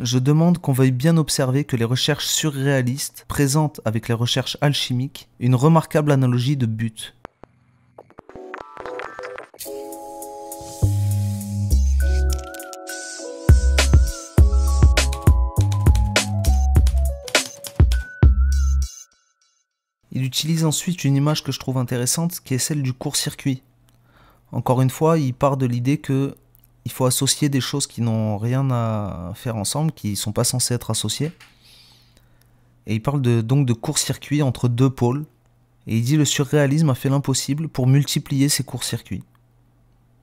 je demande qu'on veuille bien observer que les recherches surréalistes présentent avec les recherches alchimiques une remarquable analogie de but. Il utilise ensuite une image que je trouve intéressante qui est celle du court-circuit. Encore une fois, il part de l'idée que il faut associer des choses qui n'ont rien à faire ensemble, qui ne sont pas censées être associées. Et il parle de, donc de court-circuit entre deux pôles. Et il dit le surréalisme a fait l'impossible pour multiplier ces courts-circuits.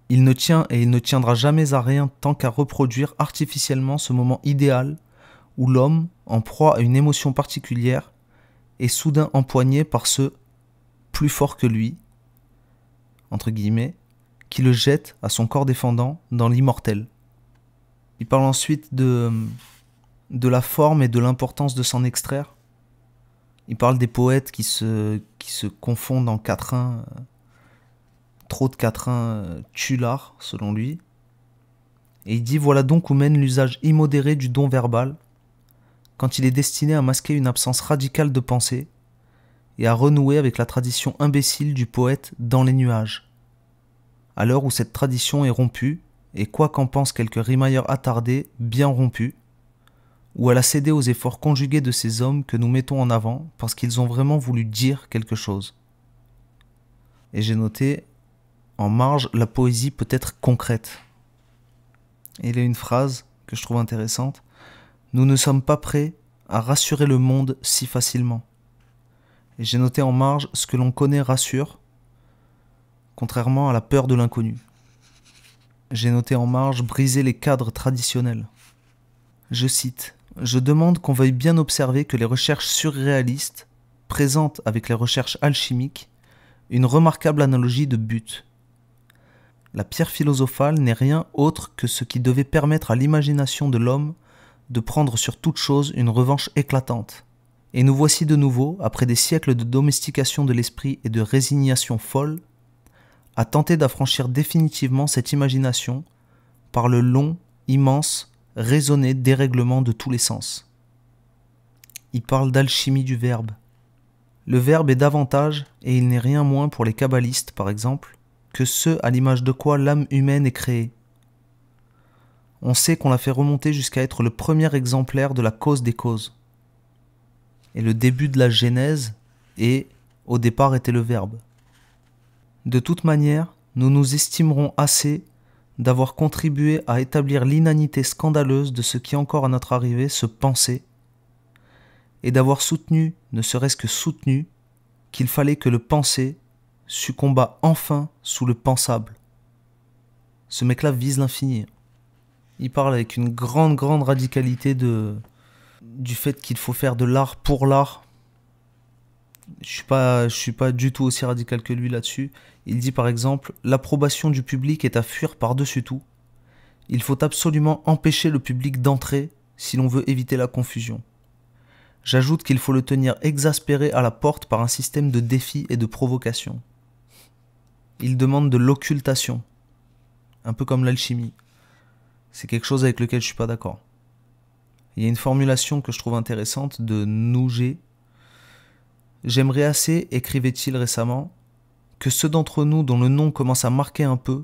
Il ne tient et il ne tiendra jamais à rien tant qu'à reproduire artificiellement ce moment idéal où l'homme, en proie à une émotion particulière, est soudain empoigné par ce plus fort que lui, entre guillemets, qui le jette à son corps défendant dans l'immortel. Il parle ensuite de, euh, de la forme et de l'importance de s'en extraire. Il parle des poètes qui se, qui se confondent en quatrains, euh, trop de quatrains euh, tue l'art, selon lui. Et il dit voilà donc où mène l'usage immodéré du don verbal, quand il est destiné à masquer une absence radicale de pensée et à renouer avec la tradition imbécile du poète dans les nuages à l'heure où cette tradition est rompue, et quoi qu'en pense quelques rimailleurs attardés, bien rompus, ou elle a cédé aux efforts conjugués de ces hommes que nous mettons en avant parce qu'ils ont vraiment voulu dire quelque chose. Et j'ai noté en marge la poésie peut être concrète. Et il y a une phrase que je trouve intéressante. Nous ne sommes pas prêts à rassurer le monde si facilement. Et j'ai noté en marge ce que l'on connaît rassure, contrairement à la peur de l'inconnu. J'ai noté en marge briser les cadres traditionnels. Je cite Je demande qu'on veuille bien observer que les recherches surréalistes présentent avec les recherches alchimiques une remarquable analogie de but. La pierre philosophale n'est rien autre que ce qui devait permettre à l'imagination de l'homme de prendre sur toute chose une revanche éclatante. Et nous voici de nouveau, après des siècles de domestication de l'esprit et de résignation folle, à tenter d'affranchir définitivement cette imagination par le long, immense, raisonné dérèglement de tous les sens. Il parle d'alchimie du verbe. Le verbe est davantage, et il n'est rien moins pour les kabbalistes par exemple, que ce à l'image de quoi l'âme humaine est créée. On sait qu'on l'a fait remonter jusqu'à être le premier exemplaire de la cause des causes. Et le début de la Genèse, est, au départ était le verbe. De toute manière, nous nous estimerons assez d'avoir contribué à établir l'inanité scandaleuse de ce qui encore à notre arrivée se pensait, et d'avoir soutenu, ne serait-ce que soutenu, qu'il fallait que le penser succombât enfin sous le pensable. Ce mec-là vise l'infini. Il parle avec une grande, grande radicalité de, du fait qu'il faut faire de l'art pour l'art, je suis pas, suis pas du tout aussi radical que lui là-dessus. Il dit par exemple, l'approbation du public est à fuir par-dessus tout. Il faut absolument empêcher le public d'entrer si l'on veut éviter la confusion. J'ajoute qu'il faut le tenir exaspéré à la porte par un système de défis et de provocations. Il demande de l'occultation, un peu comme l'alchimie. C'est quelque chose avec lequel je suis pas d'accord. Il y a une formulation que je trouve intéressante de nouger ». J'aimerais assez, écrivait-il récemment, que ceux d'entre nous dont le nom commence à marquer un peu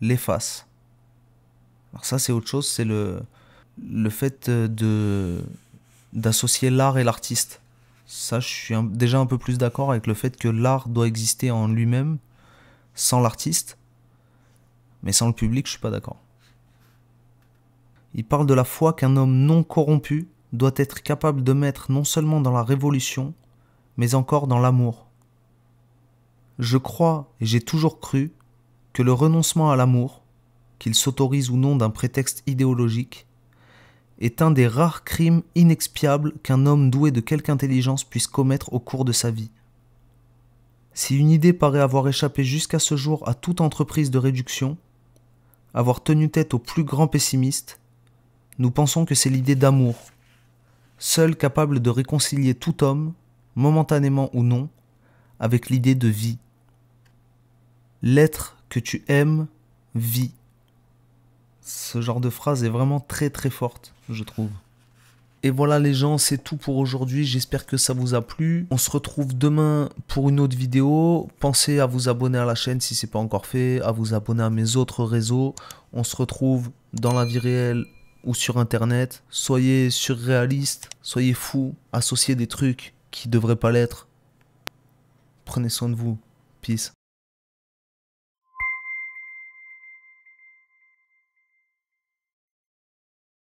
l'effacent. Alors ça c'est autre chose, c'est le, le fait euh, de d'associer l'art et l'artiste. Ça je suis déjà un peu plus d'accord avec le fait que l'art doit exister en lui-même sans l'artiste, mais sans le public je suis pas d'accord. Il parle de la foi qu'un homme non corrompu doit être capable de mettre non seulement dans la révolution, mais encore dans l'amour. Je crois et j'ai toujours cru que le renoncement à l'amour, qu'il s'autorise ou non d'un prétexte idéologique, est un des rares crimes inexpiables qu'un homme doué de quelque intelligence puisse commettre au cours de sa vie. Si une idée paraît avoir échappé jusqu'à ce jour à toute entreprise de réduction, avoir tenu tête au plus grand pessimiste, nous pensons que c'est l'idée d'amour, seule capable de réconcilier tout homme momentanément ou non, avec l'idée de vie. L'être que tu aimes vit. Ce genre de phrase est vraiment très très forte, je trouve. Et voilà les gens, c'est tout pour aujourd'hui. J'espère que ça vous a plu. On se retrouve demain pour une autre vidéo. Pensez à vous abonner à la chaîne si ce n'est pas encore fait, à vous abonner à mes autres réseaux. On se retrouve dans la vie réelle ou sur internet. Soyez surréaliste, soyez fou, associez des trucs qui devrait pas l'être. Prenez soin de vous. Peace.